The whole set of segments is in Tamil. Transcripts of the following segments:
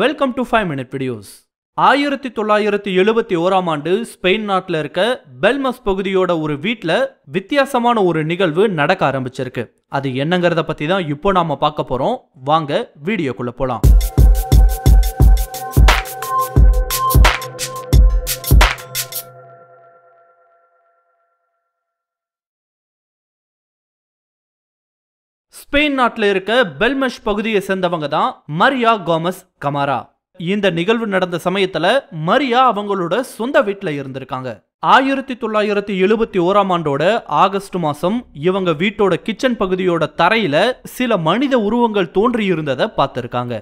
welcome to five minute videos ஆயிரத்தி தொள்ளாயிரத்தி எழுபத்தி ஓராம் ஆண்டு ஸ்பெயின் நாட்டில் இருக்க பெல்மஸ் பகுதியோட ஒரு வீட்டில் வித்தியாசமான ஒரு நிகழ்வு நடக்க ஆரம்பிச்சிருக்கு அது என்னங்கிறத பற்றி தான் இப்போ நாம் பார்க்க போகிறோம் வாங்க வீடியோக்குள்ளே போகலாம் ஸ்பெயின் நாட்டில் இருக்க பெல்மெஷ் பகுதியை சேர்ந்தவங்க தான் மரியா கோமஸ் கமாரா இந்த நிகழ்வு நடந்த சமயத்துல மரியா அவங்களோட சொந்த வீட்டில் இருந்திருக்காங்க ஆயிரத்தி தொள்ளாயிரத்தி எழுபத்தி ஓராம் ஆண்டோட ஆகஸ்ட் மாசம் இவங்க வீட்டோட கிச்சன் பகுதியோட தரையில சில மனித உருவங்கள் தோன்றி இருந்ததை பார்த்திருக்காங்க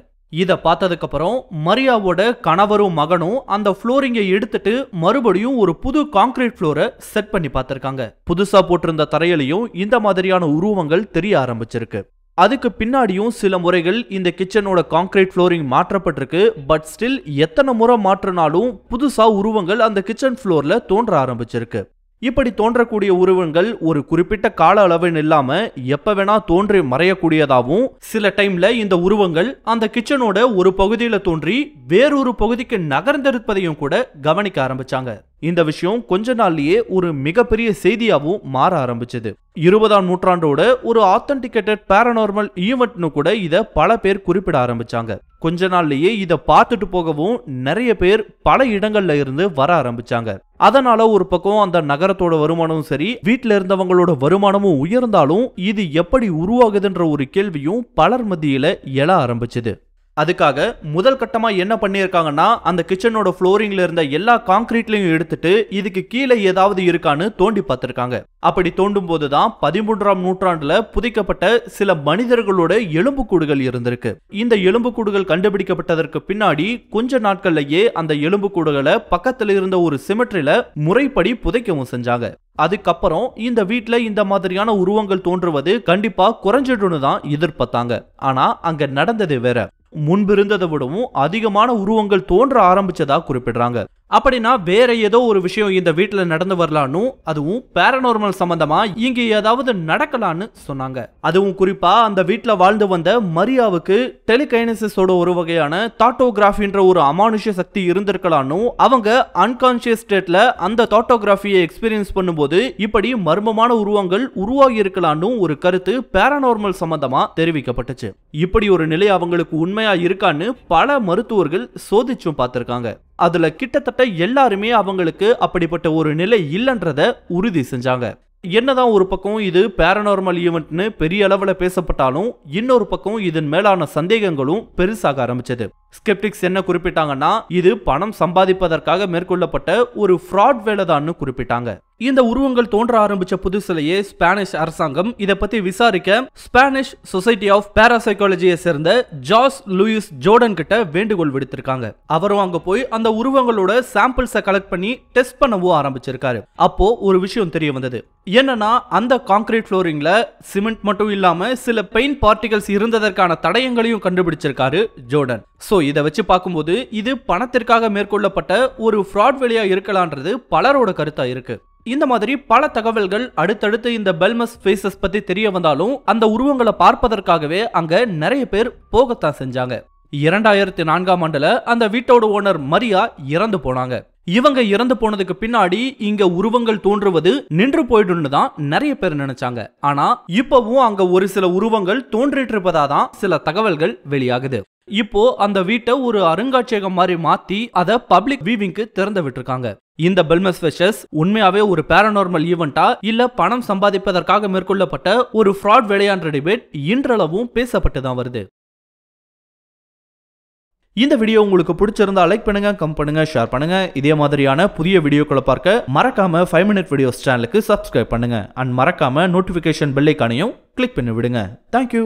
இதை பார்த்ததுக்கப்புறம் மரியாவோட கணவரும் மகனும் அந்த ஃப்ளோரிங்கை எடுத்துட்டு மறுபடியும் ஒரு புது காங்கிரீட் ஃப்ளோரை செட் பண்ணி பார்த்துருக்காங்க புதுசாக போட்டிருந்த தரையிலையும் இந்த மாதிரியான உருவங்கள் தெரிய ஆரம்பிச்சிருக்கு அதுக்கு பின்னாடியும் சில முறைகள் இந்த கிச்சனோட காங்கிரீட் ஃப்ளோரிங் மாற்றப்பட்டிருக்கு பட் ஸ்டில் எத்தனை முறை மாற்றினாலும் புதுசாக உருவங்கள் அந்த கிச்சன் ஃப்ளோரில் தோன்ற ஆரம்பிச்சிருக்கு இப்படி தோன்றக்கூடிய உருவங்கள் ஒரு குறிப்பிட்ட கால அளவுன்னு இல்லாம எப்ப வேணா தோன்றி மறையக்கூடியதாகவும் சில டைம்ல இந்த உருவங்கள் அந்த கிச்சனோட ஒரு பகுதியில தோன்றி வேறொரு பகுதிக்கு நகர்ந்திருப்பதையும் கூட கவனிக்க ஆரம்பிச்சாங்க இந்த விஷயம் கொஞ்ச நாள்லயே ஒரு மிகப்பெரிய செய்தியாகவும் மாற ஆரம்பிச்சது இருபதாம் நூற்றாண்டோட ஒரு ஆத்தன்டிகேட்டட் பேரனார்மல் ஈவெண்ட்னு கூட இதை பல பேர் குறிப்பிட ஆரம்பிச்சாங்க கொஞ்ச நாள்லயே இதை பார்த்துட்டு போகவும் நிறைய பேர் பல இடங்கள்ல இருந்து வர ஆரம்பிச்சாங்க அதனால ஒரு பக்கம் அந்த நகரத்தோட வருமானமும் சரி வீட்டில் இருந்தவங்களோட வருமானமும் உயர்ந்தாலும் இது எப்படி உருவாகுதுன்ற ஒரு கேள்வியும் பலர் மத்தியில எழ ஆரம்பிச்சது அதுக்காக முதல் கட்டமாக என்ன பண்ணியிருக்காங்கன்னா அந்த கிச்சனோட ஃப்ளோரிங்கில் இருந்த எல்லா காங்கிரீட்லையும் எடுத்துட்டு இதுக்கு கீழே ஏதாவது இருக்கான்னு தோண்டி பார்த்துருக்காங்க அப்படி தோண்டும் போது தான் பதிமூன்றாம் நூற்றாண்டில் புதைக்கப்பட்ட சில மனிதர்களோட எலும்புக்கூடுகள் இருந்திருக்கு இந்த எலும்புக்கூடுகள் கண்டுபிடிக்கப்பட்டதற்கு பின்னாடி கொஞ்ச நாட்கள்லயே அந்த எலும்புக்கூடுகளை பக்கத்தில் இருந்த ஒரு சிமெட்ரியில முறைப்படி புதைக்கவும் செஞ்சாங்க அதுக்கப்புறம் இந்த வீட்டில் இந்த மாதிரியான உருவங்கள் தோன்றுவது கண்டிப்பாக குறைஞ்சிடும்னு தான் எதிர்பார்த்தாங்க ஆனால் அங்கே நடந்தது வேற முன்பிருந்ததை விடவும் அதிகமான உருவங்கள் தோன்ற ஆரம்பிச்சதா குறிப்பிடுறாங்க அப்படின்னா வேற ஏதோ ஒரு விஷயம் இந்த வீட்டில் நடந்து வரலான்னு அதுவும் பேரநார்மல் சம்பந்தமா இங்க ஏதாவது நடக்கலான்னு சொன்னாங்க அதுவும் குறிப்பா அந்த வீட்டில் வாழ்ந்து வந்த மரியாவுக்கு டெலிகைனசிஸோட ஒரு வகையான தாட்டோகிராஃபின்ற ஒரு அமானுஷ சக்தி இருந்திருக்கலான்னு அவங்க அன்கான்சியஸ் ஸ்டேட்ல அந்த தாட்டோகிராஃபியை எக்ஸ்பீரியன்ஸ் பண்ணும்போது இப்படி மர்மமான உருவங்கள் உருவாகி இருக்கலான்னு ஒரு கருத்து பேரநார்மல் சம்பந்தமா தெரிவிக்கப்பட்டுச்சு இப்படி ஒரு நிலை அவங்களுக்கு உண்மையா இருக்கான்னு பல மருத்துவர்கள் சோதிச்சும் பார்த்துருக்காங்க அதுல கிட்டத்தட்ட எல்லாருமே அவங்களுக்கு அப்படிப்பட்ட ஒரு நிலை இல்லைன்றத உறுதி செஞ்சாங்க என்னதான் ஒரு பக்கம் இது பேரனார்மல் ஈவெண்ட்னு பெரிய அளவில் பேசப்பட்டாலும் இன்னொரு பக்கம் இதன் மேலான சந்தேகங்களும் பெருசாக ஆரம்பிச்சது ஸ்கெப்டிக்ஸ் என்ன குறிப்பிட்டாங்கன்னா இது பணம் சம்பாதிப்பதற்காக மேற்கொள்ளப்பட்ட ஒரு ஃப்ராட் வேலைதான்னு குறிப்பிட்டாங்க இந்த உருவங்கள் தோன்ற ஆரம்பிச்ச புதுசிலேயே ஸ்பானிஷ் அரசாங்கம் இதை பத்தி விசாரிக்க ஸ்பானிஷ் சொசைட்டி ஆஃப் பாராசைக்காலஜியை சேர்ந்த ஜார்ஜ் லூயிஸ் ஜோர்டன் கிட்ட வேண்டுகோள் விடுத்திருக்காங்க அவரும் அங்க போய் அந்த உருவங்களோட சாம்பிள்ஸை கலெக்ட் பண்ணி டெஸ்ட் பண்ணவும் ஆரம்பிச்சிருக்காரு அப்போ ஒரு விஷயம் தெரிய வந்தது என்னன்னா அந்த காங்கிரீட் ஃப்ளோரிங்ல சிமெண்ட் மட்டும் இல்லாம சில பெயிண்ட் பார்ட்டிகல்ஸ் இருந்ததற்கான தடயங்களையும் கண்டுபிடிச்சிருக்காரு ஜோர்டன் ஸோ இதை வச்சு பார்க்கும்போது இது பணத்திற்காக மேற்கொள்ளப்பட்ட ஒரு ஃப்ராட் வழியா இருக்கலான்றது பலரோட கருத்தா இருக்கு இந்த மாதிரி பல தகவல்கள் அடுத்தடுத்து இந்த பெல்மஸ் ஃபேஸஸ் பற்றி தெரிய வந்தாலும் அந்த உருவங்களை பார்ப்பதற்காகவே அங்கே நிறைய பேர் போகத்தான் செஞ்சாங்க இரண்டாயிரத்தி நான்காம் ஆண்டுல அந்த வீட்டோட ஓனர் மரியா இறந்து போனாங்க இவங்க இறந்து போனதுக்கு பின்னாடி இங்க உருவங்கள் தோன்றுவது நின்று போயிடும்னு தான் நிறைய பேர் நினைச்சாங்க ஆனா இப்பவும் அங்க ஒரு சில உருவங்கள் தோன்றிட்டு இருப்பதா தான் சில தகவல்கள் வெளியாகுது இப்போ அந்த வீட்டை ஒரு அருங்காட்சியகம் மாதிரி மாத்தி அதை பப்ளிக் வீவிங்க்கு திறந்து விட்டுருக்காங்க இந்த பெல்மஸ் வெஷஸ் உண்மையாவே ஒரு பேரநார்மல் ஈவெண்டா இல்ல பணம் சம்பாதிப்பதற்காக மேற்கொள்ளப்பட்ட ஒரு ஃப்ராட் விளையாண்ட டிபேட் இன்றளவும் பேசப்பட்டு தான் வருது இந்த வீடியோ உங்களுக்கு பிடிச்சிருந்தா லைக் பண்ணுங்க கம் பண்ணுங்க ஷேர் பண்ணுங்க இதே மாதிரியான புதிய வீடியோக்களை பார்க்க மறக்காம ஃபைவ் மினிட் வீடியோஸ் சேனலுக்கு சப்ஸ்கிரைப் பண்ணுங்க அண்ட் மறக்காம நோட்டிபிகேஷன் பெல்லைக்கானையும் கிளிக் பண்ணி விடுங்க தேங்க்யூ